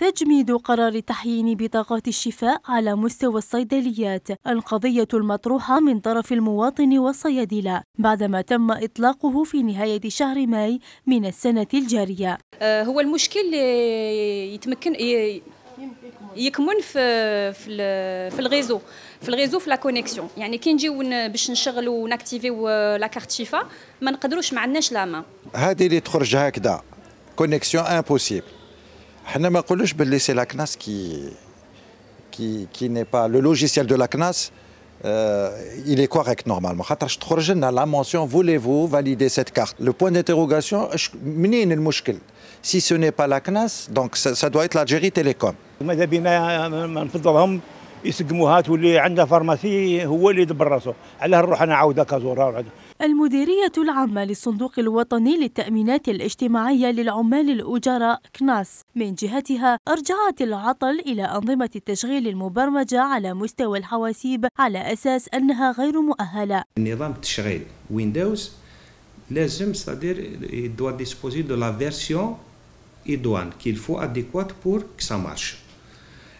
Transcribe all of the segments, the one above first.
تجميد قرار تحيين بطاقات الشفاء على مستوى الصيدليات القضية المطروحة من طرف المواطن والصيادلة بعدما تم إطلاقه في نهاية شهر ماي من السنة الجارية آه، هو المشكل يتمكن يكمن في في في الغيزو في الغيزو في لا كونيكسيون يعني كي نجيو باش نشغلو وناكتيفيو آه، لا كارت شيفا ما نقدروش ما عندناش لا ما هذه اللي تخرج هكذا كونيكسيون امبوسيبل Je vais laisser باللي سي qui qui كي كي كي ني با il est correct normalement. Je vais mention la mention, voulez-vous valider cette carte Le point d'interrogation le Si ce n'est pas la CNAS, donc ça, doit être l'Algérie Télécom. يسقموها تولي عندها فارماسي هو اللي يدبر راسه علاه نروح انا عاود كازورها المديرية العامة للصندوق الوطني للتأمينات الاجتماعية للعمال الأجراء كناس من جهتها أرجعت العطل إلى أنظمة التشغيل المبرمجة على مستوى الحواسيب على أساس أنها غير مؤهلة نظام التشغيل ويندوز لازم cest a ديسبوزي دو لا فيرسيون ايدوان كيلفو اديكوات بور كسا مارش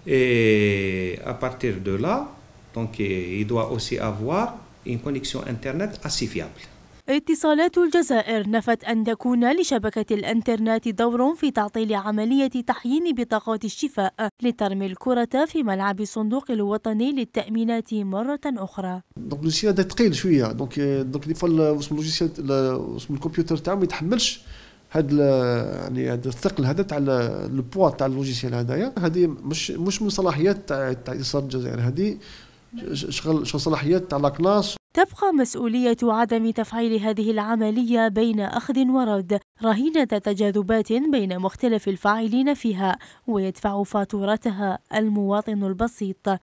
adéquate à partir de là, donc il doit aussi avoir une connexion Internet assez fiable. اتصالات الجزائر نفت أن تكون لشبكة الإنترنت دور في تعطيل عملية تحيين بطاقات الشفاء لترمي الكرة في ملعب الصندوق الوطني للتأمينات مرة أخرى. دونك اللوجيسيال ثقيل شوية دونك دونك دي فوا اسم الكمبيوتر تاعهم ما يتحملش هاد يعني هاد الثقل هذا تاع لو بوا تاع اللوجيسيال هذايا هذه مش مش من صلاحيات تاع تاع اتصال الجزائر هذه شغل شغل صلاحيات تاع لاكلاس تبقى مسؤولية عدم تفعيل هذه العملية بين أخذ ورد رهينة تجاذبات بين مختلف الفاعلين فيها ويدفع فاتورتها المواطن البسيط